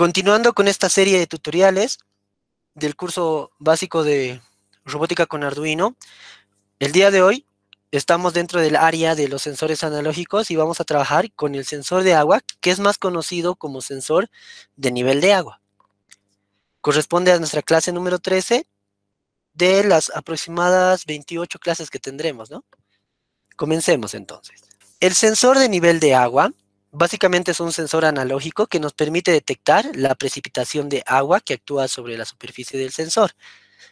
Continuando con esta serie de tutoriales del curso básico de robótica con Arduino, el día de hoy estamos dentro del área de los sensores analógicos y vamos a trabajar con el sensor de agua, que es más conocido como sensor de nivel de agua. Corresponde a nuestra clase número 13 de las aproximadas 28 clases que tendremos, ¿no? Comencemos entonces. El sensor de nivel de agua Básicamente es un sensor analógico que nos permite detectar la precipitación de agua que actúa sobre la superficie del sensor.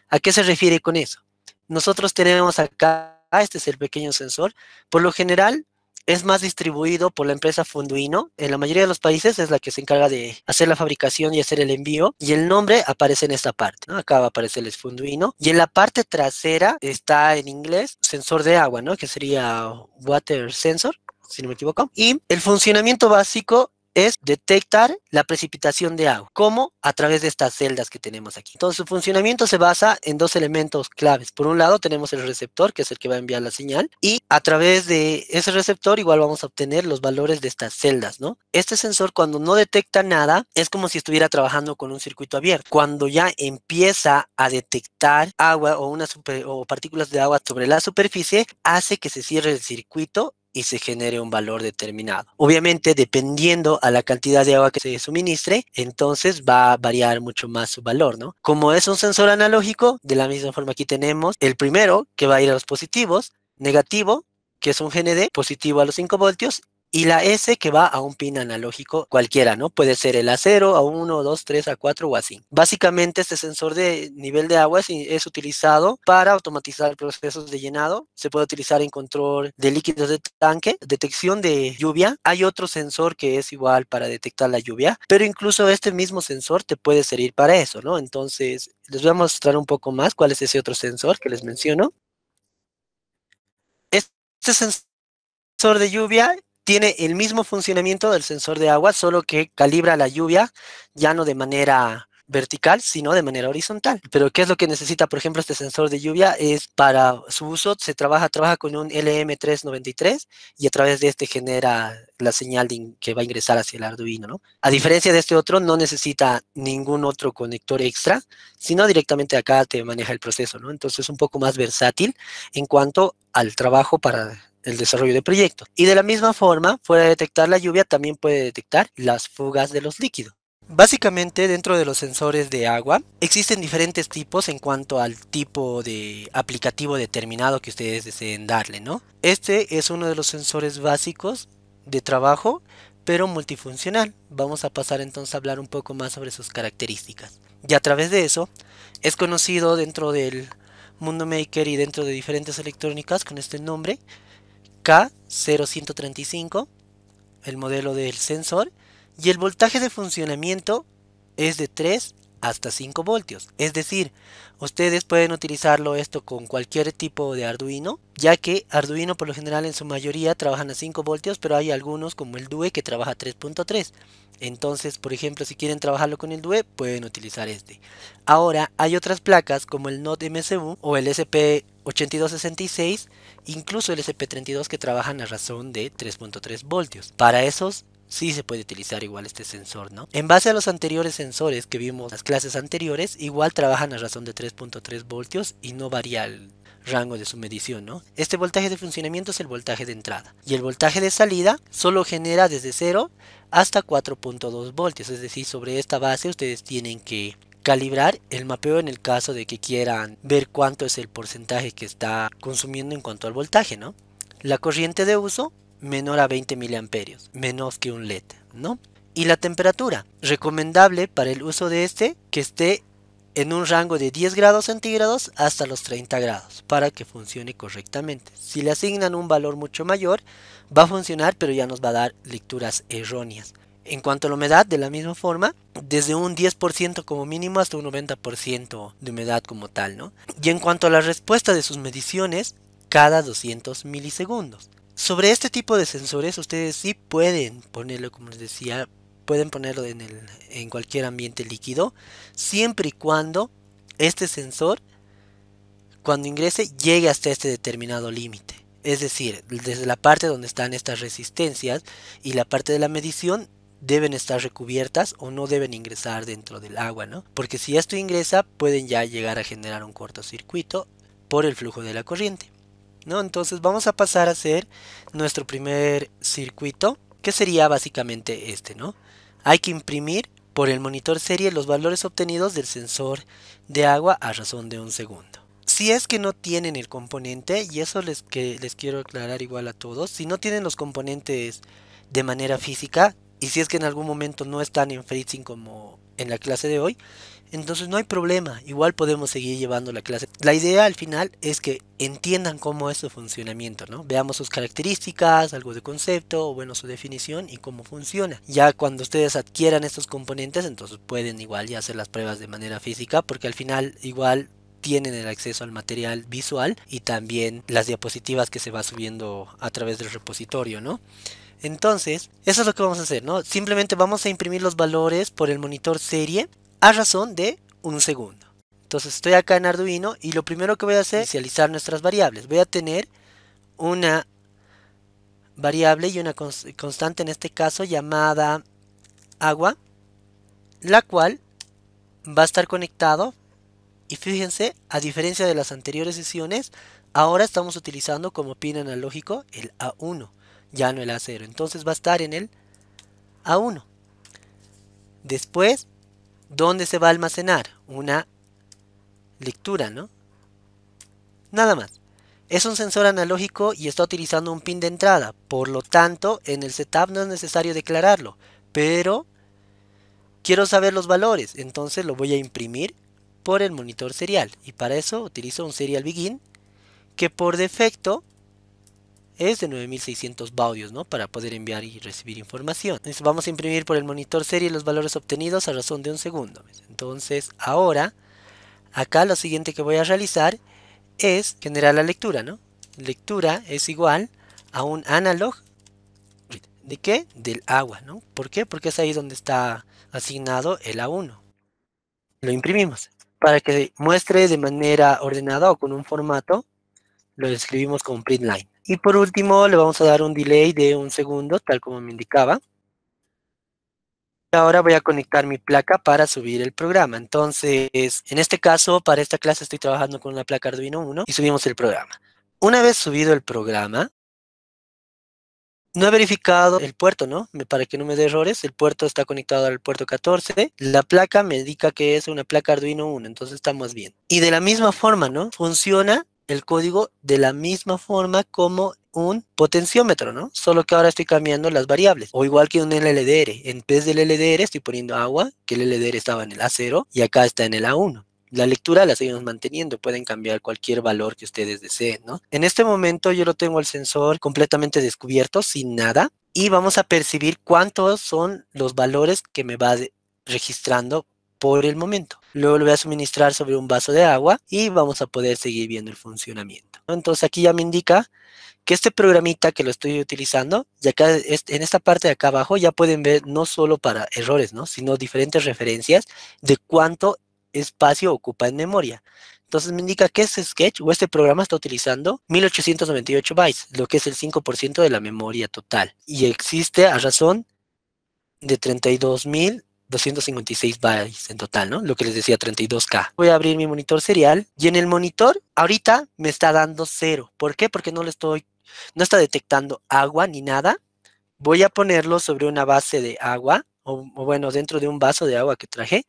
¿A qué se refiere con eso? Nosotros tenemos acá, este es el pequeño sensor, por lo general es más distribuido por la empresa Funduino. En la mayoría de los países es la que se encarga de hacer la fabricación y hacer el envío. Y el nombre aparece en esta parte. Acá va a aparecer el Funduino. Y en la parte trasera está en inglés sensor de agua, ¿no? Que sería water sensor si no me equivoco. Y el funcionamiento básico es detectar la precipitación de agua. ¿Cómo? A través de estas celdas que tenemos aquí. Entonces, su funcionamiento se basa en dos elementos claves. Por un lado, tenemos el receptor, que es el que va a enviar la señal, y a través de ese receptor igual vamos a obtener los valores de estas celdas, ¿no? Este sensor cuando no detecta nada, es como si estuviera trabajando con un circuito abierto. Cuando ya empieza a detectar agua o, una o partículas de agua sobre la superficie, hace que se cierre el circuito y se genere un valor determinado. Obviamente, dependiendo a la cantidad de agua que se suministre, entonces va a variar mucho más su valor, ¿no? Como es un sensor analógico, de la misma forma aquí tenemos el primero que va a ir a los positivos, negativo, que es un GND, positivo a los 5 voltios, y la S que va a un pin analógico cualquiera, ¿no? Puede ser el A0, A1, A2, A3, A4 o así. Básicamente este sensor de nivel de agua es, es, utilizado para automatizar procesos de llenado. Se puede utilizar en control de líquidos de tanque, detección de lluvia. Hay otro sensor que es igual para detectar la lluvia, pero incluso este mismo sensor te puede servir para eso, ¿no? Entonces, les voy a mostrar un poco más cuál es ese otro sensor que les menciono. Este sensor de lluvia tiene el mismo funcionamiento del sensor de agua, solo que calibra la lluvia ya no de manera vertical, sino de manera horizontal. Pero ¿qué es lo que necesita, por ejemplo, este sensor de lluvia? Es para su uso, se trabaja, trabaja con un LM393 y a través de este genera la señal que va a ingresar hacia el Arduino, ¿no? A diferencia de este otro, no necesita ningún otro conector extra, sino directamente acá te maneja el proceso, ¿no? Entonces es un poco más versátil en cuanto al trabajo para el desarrollo de proyectos. Y de la misma forma, fuera detectar la lluvia, también puede detectar las fugas de los líquidos. Básicamente dentro de los sensores de agua existen diferentes tipos en cuanto al tipo de aplicativo determinado que ustedes deseen darle, ¿no? Este es uno de los sensores básicos de trabajo, pero multifuncional. Vamos a pasar entonces a hablar un poco más sobre sus características. Y a través de eso es conocido dentro del mundo maker y dentro de diferentes electrónicas con este nombre K0135, el modelo del sensor, y el voltaje de funcionamiento es de 3 hasta 5 voltios. Es decir, ustedes pueden utilizarlo esto con cualquier tipo de Arduino, ya que Arduino por lo general en su mayoría trabajan a 5 voltios, pero hay algunos como el DUE que trabaja a 3.3. Entonces, por ejemplo, si quieren trabajarlo con el DUE, pueden utilizar este. Ahora, hay otras placas como el NOT msu o el SP 8266, incluso el SP32 que trabajan a razón de 3.3 voltios. Para esos sí se puede utilizar igual este sensor, ¿no? En base a los anteriores sensores que vimos en las clases anteriores, igual trabajan a razón de 3.3 voltios y no varía el rango de su medición, ¿no? Este voltaje de funcionamiento es el voltaje de entrada y el voltaje de salida solo genera desde 0 hasta 4.2 voltios, es decir, sobre esta base ustedes tienen que calibrar el mapeo en el caso de que quieran ver cuánto es el porcentaje que está consumiendo en cuanto al voltaje, ¿no? La corriente de uso menor a 20 miliamperios, menos que un LED, ¿no? Y la temperatura, recomendable para el uso de este que esté en un rango de 10 grados centígrados hasta los 30 grados para que funcione correctamente. Si le asignan un valor mucho mayor, va a funcionar pero ya nos va a dar lecturas erróneas. En cuanto a la humedad, de la misma forma, desde un 10% como mínimo hasta un 90% de humedad como tal, ¿no? Y en cuanto a la respuesta de sus mediciones, cada 200 milisegundos. Sobre este tipo de sensores ustedes sí pueden ponerlo, como les decía, pueden ponerlo en, el, en cualquier ambiente líquido, siempre y cuando este sensor, cuando ingrese, llegue hasta este determinado límite. Es decir, desde la parte donde están estas resistencias y la parte de la medición deben estar recubiertas o no deben ingresar dentro del agua, ¿no? Porque si esto ingresa, pueden ya llegar a generar un cortocircuito por el flujo de la corriente. ¿no? Entonces vamos a pasar a hacer nuestro primer circuito, que sería básicamente este, ¿no? Hay que imprimir por el monitor serie los valores obtenidos del sensor de agua a razón de un segundo. Si es que no tienen el componente, y eso les, que, les quiero aclarar igual a todos, si no tienen los componentes de manera física, y si es que en algún momento no están en freezing como en la clase de hoy, entonces no hay problema, igual podemos seguir llevando la clase. La idea al final es que entiendan cómo es su funcionamiento, ¿no? Veamos sus características, algo de concepto, o bueno, su definición y cómo funciona. Ya cuando ustedes adquieran estos componentes, entonces pueden igual ya hacer las pruebas de manera física, porque al final igual tienen el acceso al material visual y también las diapositivas que se va subiendo a través del repositorio, ¿no? Entonces, eso es lo que vamos a hacer, ¿no? Simplemente vamos a imprimir los valores por el monitor serie a razón de un segundo. Entonces estoy acá en Arduino y lo primero que voy a hacer es inicializar nuestras variables. Voy a tener una variable y una constante en este caso llamada agua, la cual va a estar conectado y fíjense, a diferencia de las anteriores sesiones, ahora estamos utilizando como pin analógico el A1, ya no el A0. Entonces va a estar en el A1. Después ¿Dónde se va a almacenar? Una lectura, ¿no? Nada más. Es un sensor analógico y está utilizando un pin de entrada, por lo tanto en el setup no es necesario declararlo, pero quiero saber los valores, entonces lo voy a imprimir por el monitor serial y para eso utilizo un serial begin que por defecto es de 9600 baudios, ¿no? Para poder enviar y recibir información. Entonces vamos a imprimir por el monitor serie los valores obtenidos a razón de un segundo. Entonces ahora, acá lo siguiente que voy a realizar es generar la lectura, ¿no? Lectura es igual a un analog ¿De qué? Del agua, ¿no? ¿Por qué? Porque es ahí donde está asignado el A1. Lo imprimimos. Para que muestre de manera ordenada o con un formato, lo escribimos con print line. Y por último, le vamos a dar un delay de un segundo, tal como me indicaba. Ahora voy a conectar mi placa para subir el programa. Entonces, en este caso, para esta clase estoy trabajando con una placa Arduino 1 y subimos el programa. Una vez subido el programa, no he verificado el puerto, ¿no? Para que no me dé errores, el puerto está conectado al puerto 14. La placa me indica que es una placa Arduino 1, entonces estamos bien. Y de la misma forma, ¿no? Funciona el código de la misma forma como un potenciómetro, ¿no? Solo que ahora estoy cambiando las variables. O igual que un LDR. En vez del LDR estoy poniendo agua, que el LDR estaba en el A0 y acá está en el A1. La lectura la seguimos manteniendo, pueden cambiar cualquier valor que ustedes deseen, ¿no? En este momento yo lo tengo el sensor completamente descubierto, sin nada, y vamos a percibir cuántos son los valores que me va registrando por el momento. Luego lo voy a suministrar sobre un vaso de agua y vamos a poder seguir viendo el funcionamiento. Entonces aquí ya me indica que este programita que lo estoy utilizando, ya acá en esta parte de acá abajo ya pueden ver no solo para errores, ¿no? sino diferentes referencias de cuánto espacio ocupa en memoria. Entonces me indica que este sketch o este programa está utilizando 1898 bytes, lo que es el 5% de la memoria total. Y existe a razón de 32.000 256 bytes en total, ¿no? Lo que les decía, 32K. Voy a abrir mi monitor serial y en el monitor ahorita me está dando cero. ¿Por qué? Porque no le estoy, no está detectando agua ni nada. Voy a ponerlo sobre una base de agua o, bueno, dentro de un vaso de agua que traje.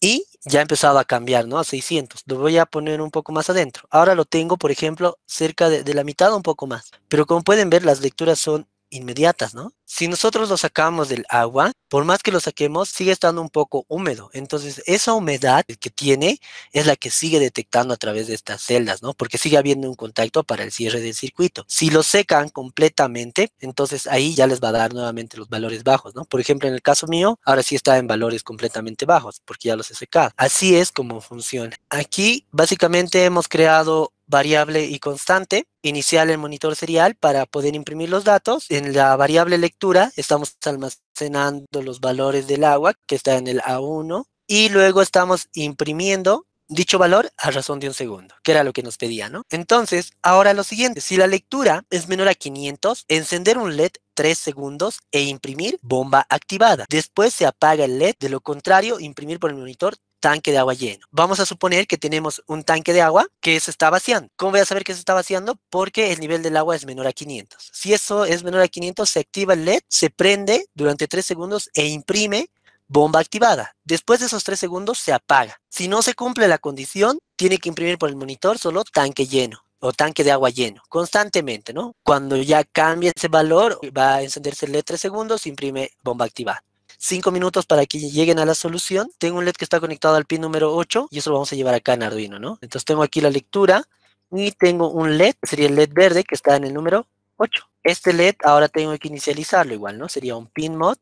Y ya ha empezado a cambiar, ¿no? A 600. Lo voy a poner un poco más adentro. Ahora lo tengo, por ejemplo, cerca de, de la mitad o un poco más. Pero como pueden ver, las lecturas son inmediatas, ¿no? Si nosotros lo sacamos del agua, por más que lo saquemos, sigue estando un poco húmedo. Entonces, esa humedad que tiene es la que sigue detectando a través de estas celdas, ¿no? Porque sigue habiendo un contacto para el cierre del circuito. Si lo secan completamente, entonces ahí ya les va a dar nuevamente los valores bajos, ¿no? Por ejemplo, en el caso mío, ahora sí está en valores completamente bajos, porque ya los he secado. Así es como funciona. Aquí, básicamente, hemos creado variable y constante, inicial el monitor serial para poder imprimir los datos. En la variable lectura estamos almacenando los valores del agua que está en el A1 y luego estamos imprimiendo dicho valor a razón de un segundo, que era lo que nos pedía, ¿no? Entonces, ahora lo siguiente, si la lectura es menor a 500, encender un LED 3 segundos e imprimir bomba activada. Después se apaga el LED, de lo contrario, imprimir por el monitor tanque de agua lleno. Vamos a suponer que tenemos un tanque de agua que se está vaciando. ¿Cómo voy a saber que se está vaciando? Porque el nivel del agua es menor a 500. Si eso es menor a 500, se activa el LED, se prende durante 3 segundos e imprime bomba activada. Después de esos 3 segundos se apaga. Si no se cumple la condición, tiene que imprimir por el monitor solo tanque lleno o tanque de agua lleno, constantemente, ¿no? Cuando ya cambia ese valor, va a encenderse el LED 3 segundos, imprime bomba activada. Cinco minutos para que lleguen a la solución. Tengo un LED que está conectado al pin número 8 y eso lo vamos a llevar acá en Arduino, ¿no? Entonces tengo aquí la lectura y tengo un LED, sería el LED verde que está en el número 8. Este LED ahora tengo que inicializarlo igual, ¿no? Sería un pin mod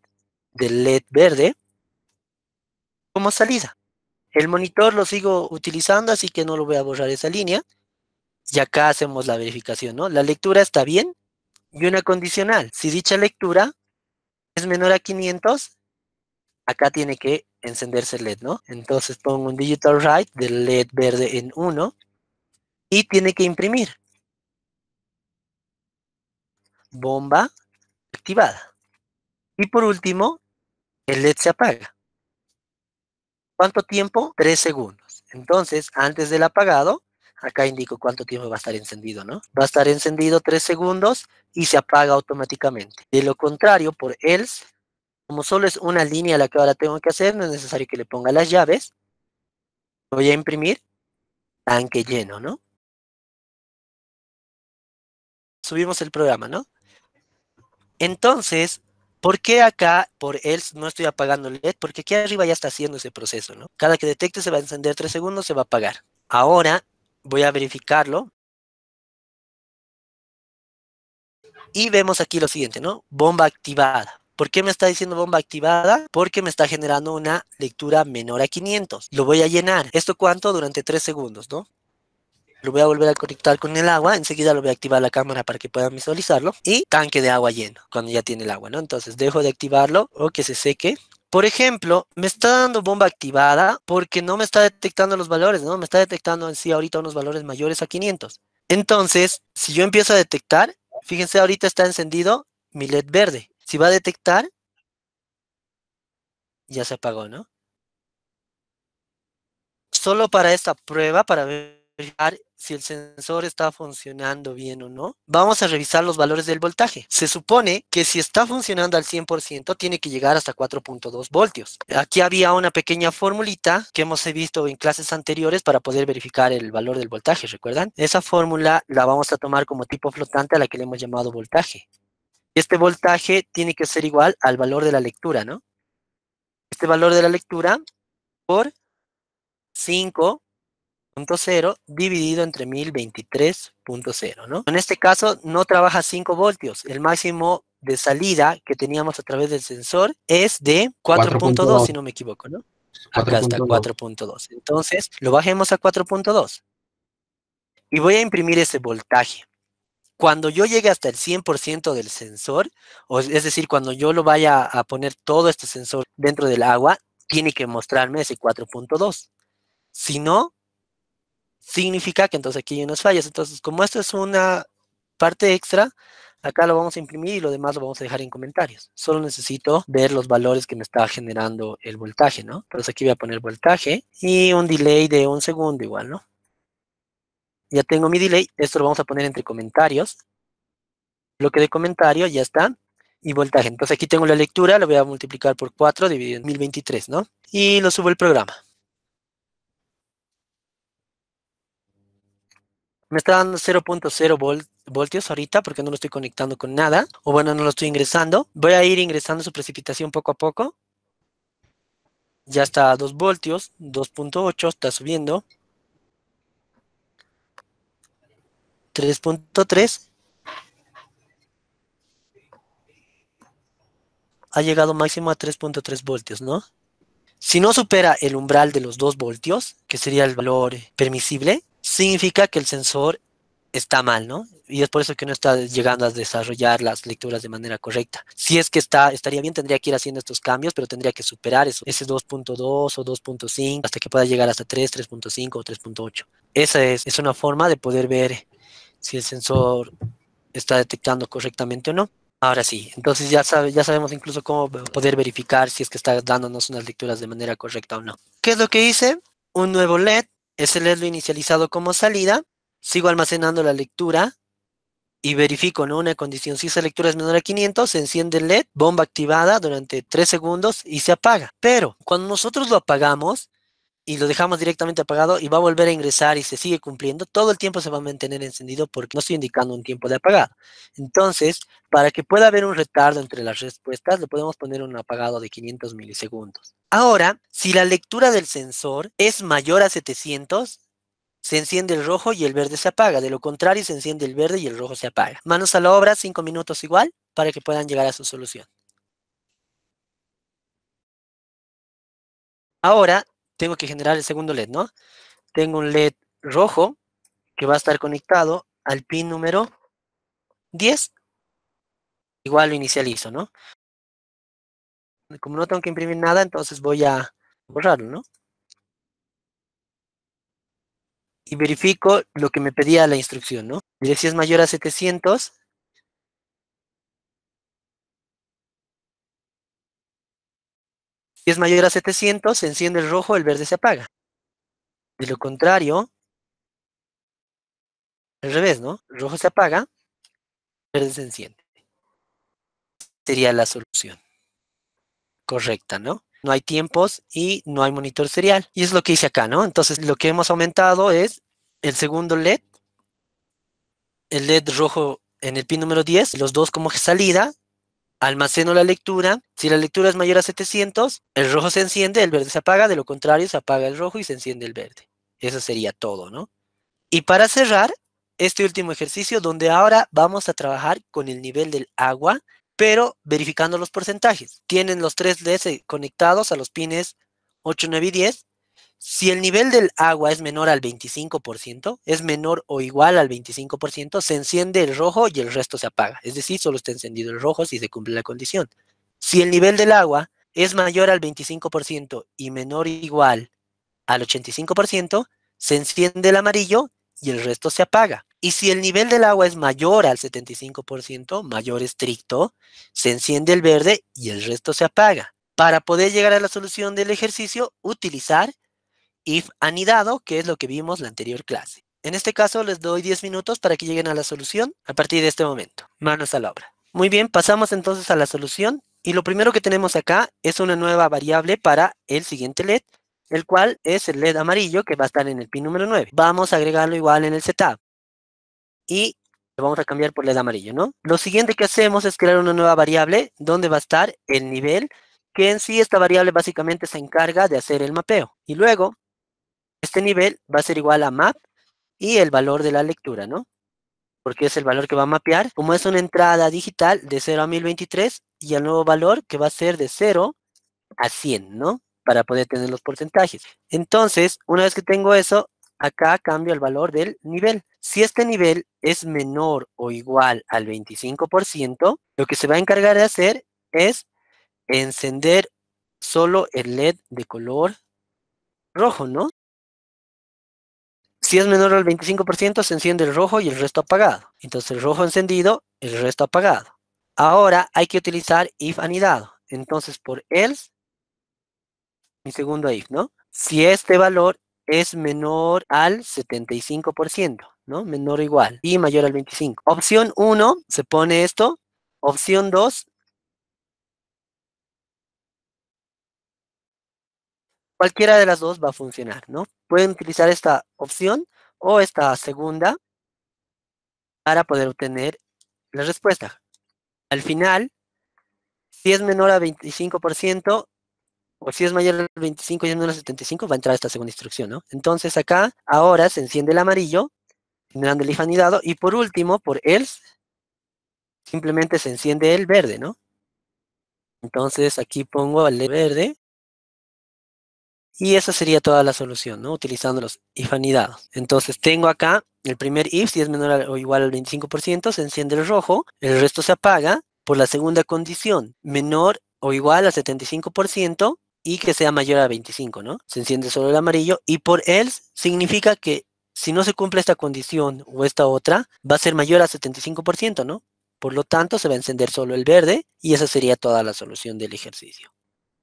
del LED verde como salida. El monitor lo sigo utilizando, así que no lo voy a borrar esa línea. Y acá hacemos la verificación, ¿no? La lectura está bien y una condicional. Si dicha lectura es menor a 500, acá tiene que encenderse el LED, ¿no? Entonces pongo un digital write del LED verde en 1 y tiene que imprimir. Bomba activada. Y por último, el LED se apaga. ¿Cuánto tiempo? 3 segundos. Entonces, antes del apagado, acá indico cuánto tiempo va a estar encendido, ¿no? Va a estar encendido 3 segundos y se apaga automáticamente. De lo contrario, por else, como solo es una línea la que ahora tengo que hacer, no es necesario que le ponga las llaves. Voy a imprimir tanque lleno, ¿no? Subimos el programa, ¿no? Entonces, ¿por qué acá, por else, no estoy apagando el LED? Porque aquí arriba ya está haciendo ese proceso, ¿no? Cada que detecte se va a encender tres segundos, se va a apagar. Ahora voy a verificarlo. Y vemos aquí lo siguiente, ¿no? Bomba activada. ¿Por qué me está diciendo bomba activada? Porque me está generando una lectura menor a 500. Lo voy a llenar. ¿Esto cuánto? Durante 3 segundos, ¿no? Lo voy a volver a conectar con el agua. Enseguida lo voy a activar la cámara para que puedan visualizarlo. Y tanque de agua lleno, cuando ya tiene el agua, ¿no? Entonces dejo de activarlo o que se seque. Por ejemplo, me está dando bomba activada porque no me está detectando los valores, ¿no? Me está detectando en sí ahorita unos valores mayores a 500. Entonces, si yo empiezo a detectar, fíjense, ahorita está encendido mi LED verde. Si va a detectar, ya se apagó, ¿no? Solo para esta prueba, para ver si el sensor está funcionando bien o no, vamos a revisar los valores del voltaje. Se supone que si está funcionando al 100%, tiene que llegar hasta 4.2 voltios. Aquí había una pequeña formulita que hemos visto en clases anteriores para poder verificar el valor del voltaje, ¿recuerdan? Esa fórmula la vamos a tomar como tipo flotante a la que le hemos llamado voltaje. Y este voltaje tiene que ser igual al valor de la lectura, ¿no? Este valor de la lectura por 5.0 dividido entre 1023.0, ¿no? En este caso no trabaja 5 voltios. El máximo de salida que teníamos a través del sensor es de 4.2, si no me equivoco, ¿no? Acá está 4.2. Entonces, lo bajemos a 4.2. Y voy a imprimir ese voltaje cuando yo llegue hasta el 100% del sensor, es decir, cuando yo lo vaya a poner todo este sensor dentro del agua, tiene que mostrarme ese 4.2. Si no, significa que entonces aquí hay unas fallas. Entonces, como esto es una parte extra, acá lo vamos a imprimir y lo demás lo vamos a dejar en comentarios. Solo necesito ver los valores que me está generando el voltaje, ¿no? Entonces aquí voy a poner voltaje y un delay de un segundo igual, ¿no? ya tengo mi delay, esto lo vamos a poner entre comentarios, bloque de comentarios, ya está, y voltaje. Entonces aquí tengo la lectura, lo voy a multiplicar por 4 dividido en 1023, ¿no? Y lo subo al programa. Me está dando 0.0 voltios ahorita porque no lo estoy conectando con nada, o bueno, no lo estoy ingresando. Voy a ir ingresando su precipitación poco a poco. Ya está a 2 voltios, 2.8, está subiendo. 3.3 ha llegado máximo a 3.3 voltios, ¿no? Si no supera el umbral de los 2 voltios, que sería el valor permisible, significa que el sensor está mal, ¿no? Y es por eso que no está llegando a desarrollar las lecturas de manera correcta. Si es que está, estaría bien, tendría que ir haciendo estos cambios, pero tendría que superar eso, ese 2.2 o 2.5 hasta que pueda llegar hasta 3, 3.5 o 3.8. Esa es, es una forma de poder ver si el sensor está detectando correctamente o no. Ahora sí, entonces ya, sabemos incluso cómo poder verificar si es que está dándonos unas lecturas de manera correcta o no. ¿Qué es lo que hice? Un nuevo LED, ese LED lo he inicializado como salida, sigo almacenando la lectura y verifico en una condición. Si esa lectura es menor a 500, se enciende el LED, bomba activada durante 3 segundos y se apaga. Pero cuando nosotros lo apagamos, y lo dejamos directamente apagado y va a volver a ingresar y se sigue cumpliendo, todo el tiempo se va a mantener encendido porque no estoy indicando un tiempo de apagado. Entonces, para que pueda haber un retardo entre las respuestas, le podemos poner un apagado de 500 milisegundos. Ahora, si la lectura del sensor es mayor a 700, se enciende el rojo y el verde se apaga. De lo contrario, se enciende el verde y el rojo se apaga. Manos a la obra, cinco minutos igual, para que puedan llegar a su solución. Ahora, tengo que generar el segundo LED, ¿no? Tengo un LED rojo que va a estar conectado al pin número 10. Igual lo inicializo, ¿no? Como no tengo que imprimir nada, entonces voy a borrarlo, ¿no? Y verifico lo que me pedía la instrucción, ¿no? Y si es mayor a 700, Si es mayor a 700, se enciende el rojo, el verde se apaga. De lo contrario, al revés, ¿no? El rojo se apaga, verde se enciende. Sería la solución correcta, ¿no? No hay tiempos y no hay monitor serial. Y es lo que hice acá, ¿no? Entonces, lo que hemos aumentado es el segundo LED, el LED rojo en el pin número 10, los dos como salida, almaceno la lectura. Si la lectura es mayor a 700, el rojo se enciende, el verde se apaga, de lo contrario se apaga el rojo y se enciende el verde. Eso sería todo, ¿no? Y para cerrar, este último ejercicio donde ahora vamos a trabajar con el nivel del agua, pero verificando los porcentajes. Tienen los tres DS conectados a los pines 8, 9 y 10 si el nivel del agua es menor al 25%, es menor o igual al 25%, se enciende el rojo y el resto se apaga. Es decir, solo está encendido el rojo si se cumple la condición. Si el nivel del agua es mayor al 25% y menor o igual al 85%, se enciende el amarillo y el resto se apaga. Y si el nivel del agua es mayor al 75%, mayor estricto, se enciende el verde y el resto se apaga. Para poder llegar a la solución del ejercicio, utilizar if anidado, que es lo que vimos la anterior clase. En este caso les doy 10 minutos para que lleguen a la solución a partir de este momento. Manos a la obra. Muy bien, pasamos entonces a la solución y lo primero que tenemos acá es una nueva variable para el siguiente LED, el cual es el LED amarillo que va a estar en el pin número 9. Vamos a agregarlo igual en el setup y lo vamos a cambiar por LED amarillo, ¿no? Lo siguiente que hacemos es crear una nueva variable donde va a estar el nivel, que en sí esta variable básicamente se encarga de hacer el mapeo. Y luego este nivel va a ser igual a map y el valor de la lectura, ¿no? Porque es el valor que va a mapear. Como es una entrada digital de 0 a 1023 y el nuevo valor que va a ser de 0 a 100, ¿no? Para poder tener los porcentajes. Entonces, una vez que tengo eso, acá cambio el valor del nivel. Si este nivel es menor o igual al 25%, lo que se va a encargar de hacer es encender solo el LED de color rojo, ¿no? Si es menor al 25%, se enciende el rojo y el resto apagado. Entonces el rojo encendido, el resto apagado. Ahora hay que utilizar if anidado. Entonces por else, mi segundo if, ¿no? Si este valor es menor al 75%, ¿no? Menor o igual y mayor al 25%. Opción 1, se pone esto. Opción 2, cualquiera de las dos va a funcionar, ¿no? pueden utilizar esta opción o esta segunda para poder obtener la respuesta. Al final, si es menor a 25% o si es mayor a 25 y es menor a 75, va a entrar esta segunda instrucción, ¿no? Entonces acá, ahora se enciende el amarillo, generando el if y por último, por else, simplemente se enciende el verde, ¿no? Entonces aquí pongo el verde, y esa sería toda la solución, ¿no? Utilizando los if Entonces tengo acá el primer if, si es menor o igual al 25%, se enciende el rojo, el resto se apaga por la segunda condición, menor o igual a 75% y que sea mayor a 25, ¿no? Se enciende solo el amarillo y por else significa que si no se cumple esta condición o esta otra, va a ser mayor a 75%, ¿no? Por lo tanto, se va a encender solo el verde y esa sería toda la solución del ejercicio.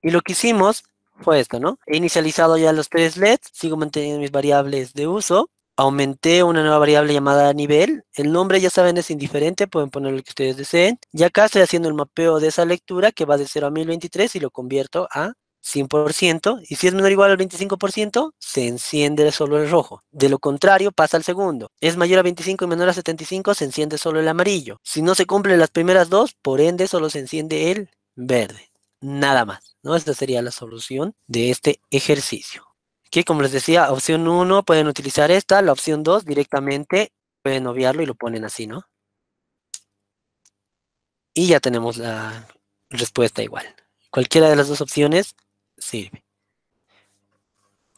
Y lo que hicimos fue esto, ¿no? He inicializado ya los tres LEDs, sigo manteniendo mis variables de uso, aumenté una nueva variable llamada nivel. El nombre, ya saben, es indiferente, pueden poner lo que ustedes deseen. Y acá estoy haciendo el mapeo de esa lectura que va de 0 a 1023 y lo convierto a 100%. Y si es menor o igual al 25%, se enciende solo el rojo. De lo contrario, pasa al segundo. Es mayor a 25 y menor a 75, se enciende solo el amarillo. Si no se cumplen las primeras dos, por ende, solo se enciende el verde nada más, ¿no? Esta sería la solución de este ejercicio. Que como les decía, opción 1 pueden utilizar esta, la opción 2 directamente pueden obviarlo y lo ponen así, ¿no? Y ya tenemos la respuesta igual. Cualquiera de las dos opciones sirve.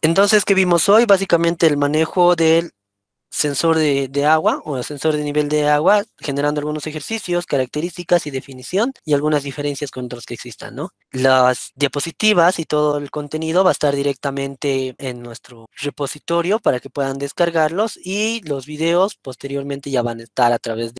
Entonces, ¿qué vimos hoy? Básicamente el manejo del sensor de, agua o sensor de nivel de agua, generando algunos ejercicios, características y definición y algunas diferencias con otros que existan, ¿no? Las diapositivas y todo el contenido va a estar directamente en nuestro repositorio para que puedan descargarlos y los videos posteriormente ya van a estar a través de